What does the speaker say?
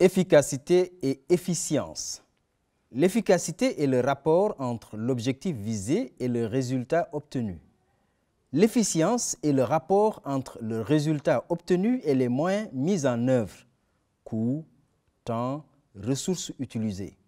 Efficacité et efficience. L'efficacité est le rapport entre l'objectif visé et le résultat obtenu. L'efficience est le rapport entre le résultat obtenu et les moyens mis en œuvre, coût, temps, ressources utilisées.